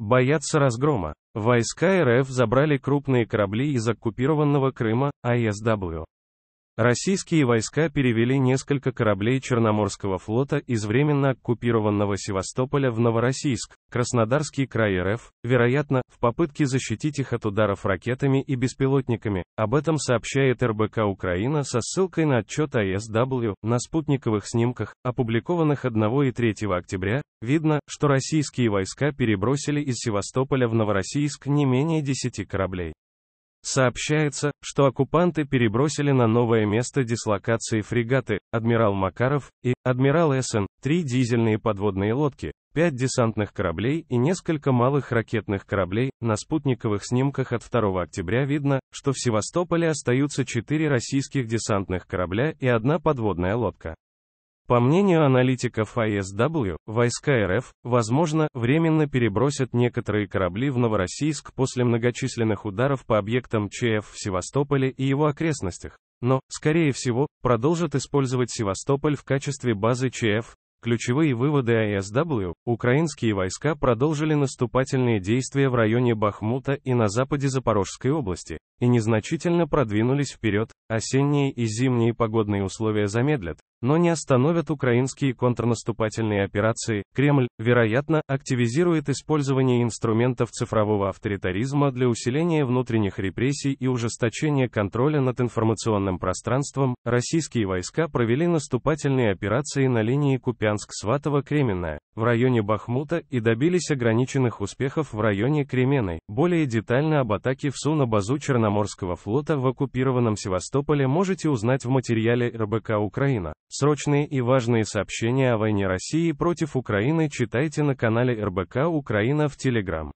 боятся разгрома. Войска РФ забрали крупные корабли из оккупированного Крыма, АСW. Российские войска перевели несколько кораблей Черноморского флота из временно оккупированного Севастополя в Новороссийск, Краснодарский край РФ, вероятно, в попытке защитить их от ударов ракетами и беспилотниками. Об этом сообщает РБК Украина со ссылкой на отчет АСW. На спутниковых снимках, опубликованных 1 и 3 октября, видно, что российские войска перебросили из Севастополя в Новороссийск не менее 10 кораблей. Сообщается, что оккупанты перебросили на новое место дислокации фрегаты «Адмирал Макаров» и «Адмирал Эссен», три дизельные подводные лодки, пять десантных кораблей и несколько малых ракетных кораблей. На спутниковых снимках от 2 октября видно, что в Севастополе остаются четыре российских десантных корабля и одна подводная лодка. По мнению аналитиков ISW, а войска РФ, возможно, временно перебросят некоторые корабли в Новороссийск после многочисленных ударов по объектам ЧФ в Севастополе и его окрестностях, но, скорее всего, продолжат использовать Севастополь в качестве базы ЧФ. Ключевые выводы ISW, а украинские войска продолжили наступательные действия в районе Бахмута и на западе Запорожской области, и незначительно продвинулись вперед, осенние и зимние погодные условия замедлят, но не остановят украинские контрнаступательные операции, Кремль, вероятно, активизирует использование инструментов цифрового авторитаризма для усиления внутренних репрессий и ужесточения контроля над информационным пространством, российские войска провели наступательные операции на линии Купянск-Сватово-Кременная, в районе Бахмута и добились ограниченных успехов в районе Кременной, более детально об атаке в Су на базу Черноморского Черноморского флота в оккупированном Севастополе можете узнать в материале РБК «Украина». Срочные и важные сообщения о войне России против Украины читайте на канале РБК «Украина» в Телеграм.